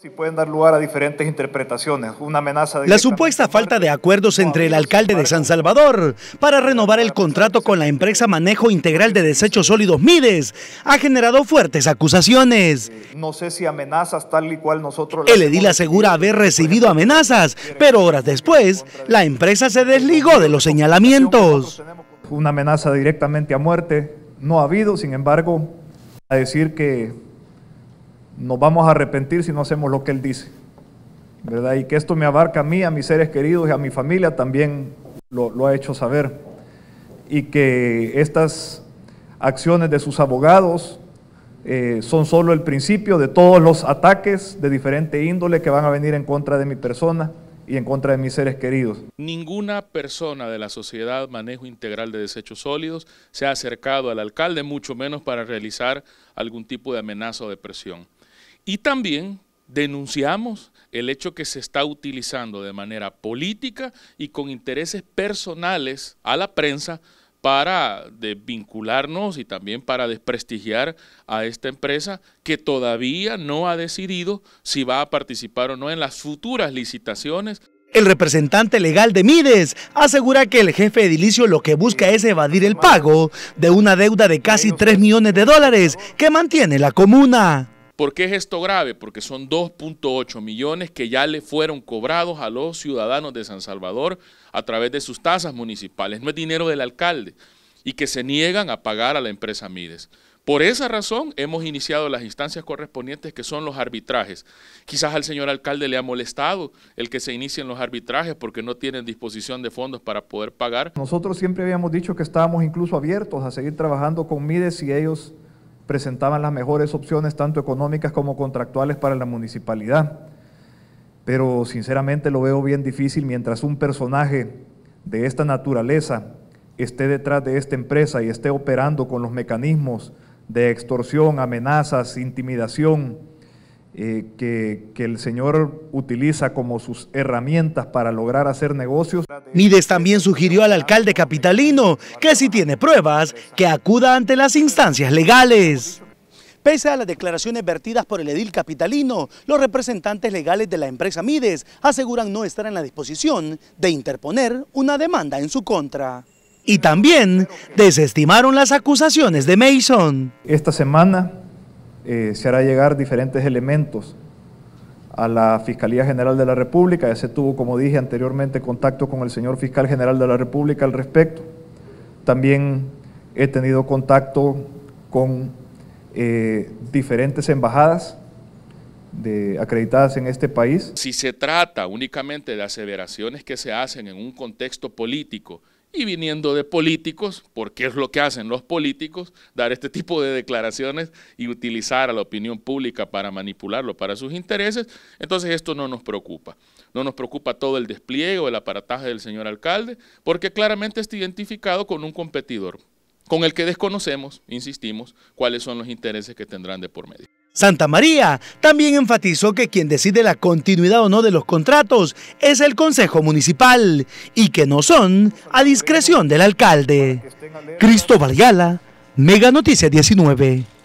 Si pueden dar lugar a diferentes interpretaciones. Una amenaza La supuesta falta de acuerdos entre el alcalde de San Salvador para renovar el contrato con la empresa Manejo Integral de Desechos Sólidos Mides ha generado fuertes acusaciones. Eh, no sé si amenazas tal y cual nosotros... El edil asegura haber recibido amenazas, pero horas después la empresa se desligó de los señalamientos. Una amenaza directamente a muerte no ha habido, sin embargo, a decir que nos vamos a arrepentir si no hacemos lo que Él dice. ¿Verdad? Y que esto me abarca a mí, a mis seres queridos y a mi familia también lo, ha hecho saber. Y que estas acciones de sus abogados eh, son solo el principio de todos los ataques de diferente índole que van a venir en contra de mi persona y en contra de mis seres queridos. Ninguna persona de la sociedad Manejo Integral de Desechos Sólidos se ha acercado al alcalde, mucho menos para realizar algún tipo de amenaza o de presión. Y también denunciamos el hecho que se está utilizando de manera política y con intereses personales a la prensa para desvincularnos y también para desprestigiar a esta empresa que todavía no ha decidido si va a participar o no en las futuras licitaciones. El representante legal de Mides asegura que el jefe edilicio lo que busca es evadir el pago de una deuda de casi 3 millones de dólares que mantiene la comuna. ¿Por qué es esto grave? Porque son 2.8 millones que ya le fueron cobrados a los ciudadanos de San Salvador a través de sus tasas municipales. No es dinero del alcalde y que se niegan a pagar a la empresa Mides. Por esa razón hemos iniciado las instancias correspondientes que son los arbitrajes. Quizás al señor alcalde le ha molestado el que se inicien los arbitrajes porque no tienen disposición de fondos para poder pagar. Nosotros siempre habíamos dicho que estábamos incluso abiertos a seguir trabajando con Mides y ellos presentaban las mejores opciones, tanto económicas como contractuales, para la municipalidad. Pero sinceramente lo veo bien difícil mientras un personaje de esta naturaleza esté detrás de esta empresa y esté operando con los mecanismos de extorsión, amenazas, intimidación, eh, que, que, el Señor utiliza como sus herramientas para lograr hacer negocios. Mides también sugirió al alcalde capitalino que si tiene pruebas, que acuda ante las instancias legales. Pese a las declaraciones vertidas por el edil capitalino, los representantes legales de la empresa Mides aseguran no estar en la disposición de interponer una demanda en su contra. Y también desestimaron las acusaciones de Mason. Esta semana eh, se hará llegar diferentes elementos a la Fiscalía General de la República. Ya se tuvo, como dije anteriormente, contacto con el señor Fiscal General de la República al respecto. También he tenido contacto con eh, diferentes embajadas acreditadas en este país. Si se trata únicamente de aseveraciones que se hacen en un contexto político, y viniendo de políticos, porque es lo que hacen los políticos, dar este tipo de declaraciones y utilizar a la opinión pública para manipularlo para sus intereses, entonces esto no nos preocupa. No nos preocupa todo el despliegue o el aparataje del señor alcalde, porque claramente está identificado con un competidor, con el que desconocemos, insistimos, cuáles son los intereses que tendrán de por medio. Santa María también enfatizó que quien decide la continuidad o no de los contratos es el Consejo Municipal y que no son a discreción del alcalde. Cristóbal Yala, Mega noticia 19.